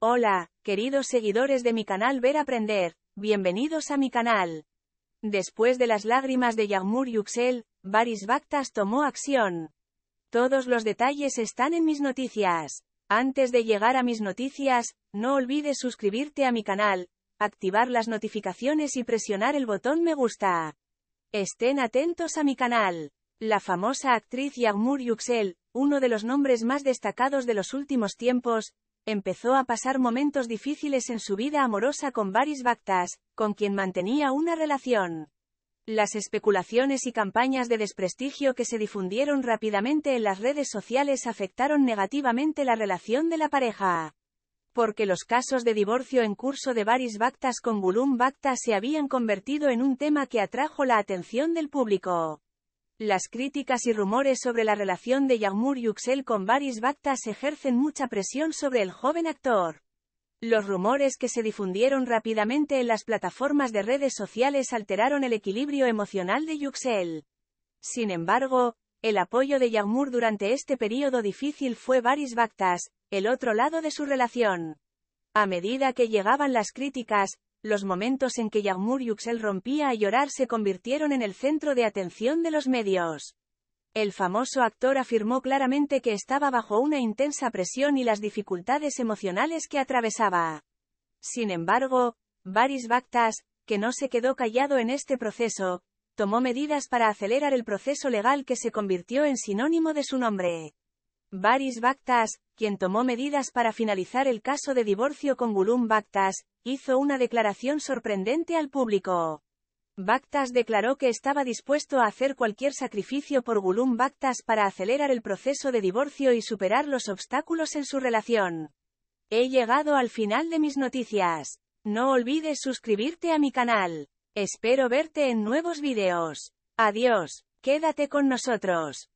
Hola, queridos seguidores de mi canal Ver Aprender, bienvenidos a mi canal. Después de las lágrimas de Yagmur Yuxel, Baris Bactas tomó acción. Todos los detalles están en mis noticias. Antes de llegar a mis noticias, no olvides suscribirte a mi canal, activar las notificaciones y presionar el botón me gusta. Estén atentos a mi canal. La famosa actriz Yagmur Yuxel, uno de los nombres más destacados de los últimos tiempos, empezó a pasar momentos difíciles en su vida amorosa con Varis Bactas, con quien mantenía una relación. Las especulaciones y campañas de desprestigio que se difundieron rápidamente en las redes sociales afectaron negativamente la relación de la pareja. Porque los casos de divorcio en curso de Varis Bactas con Gulum Bactas se habían convertido en un tema que atrajo la atención del público. Las críticas y rumores sobre la relación de Yagmur Yüksel con Baris Baktas ejercen mucha presión sobre el joven actor. Los rumores que se difundieron rápidamente en las plataformas de redes sociales alteraron el equilibrio emocional de Yüksel. Sin embargo, el apoyo de Yagmur durante este periodo difícil fue Baris Bactas, el otro lado de su relación. A medida que llegaban las críticas, los momentos en que Yagmur Yuxel rompía a llorar se convirtieron en el centro de atención de los medios. El famoso actor afirmó claramente que estaba bajo una intensa presión y las dificultades emocionales que atravesaba. Sin embargo, Baris Bactas, que no se quedó callado en este proceso, tomó medidas para acelerar el proceso legal que se convirtió en sinónimo de su nombre. Baris Bactas, quien tomó medidas para finalizar el caso de divorcio con Gulum Baktas, hizo una declaración sorprendente al público. Baktas declaró que estaba dispuesto a hacer cualquier sacrificio por Gulum Baktas para acelerar el proceso de divorcio y superar los obstáculos en su relación. He llegado al final de mis noticias. No olvides suscribirte a mi canal. Espero verte en nuevos videos. Adiós, quédate con nosotros.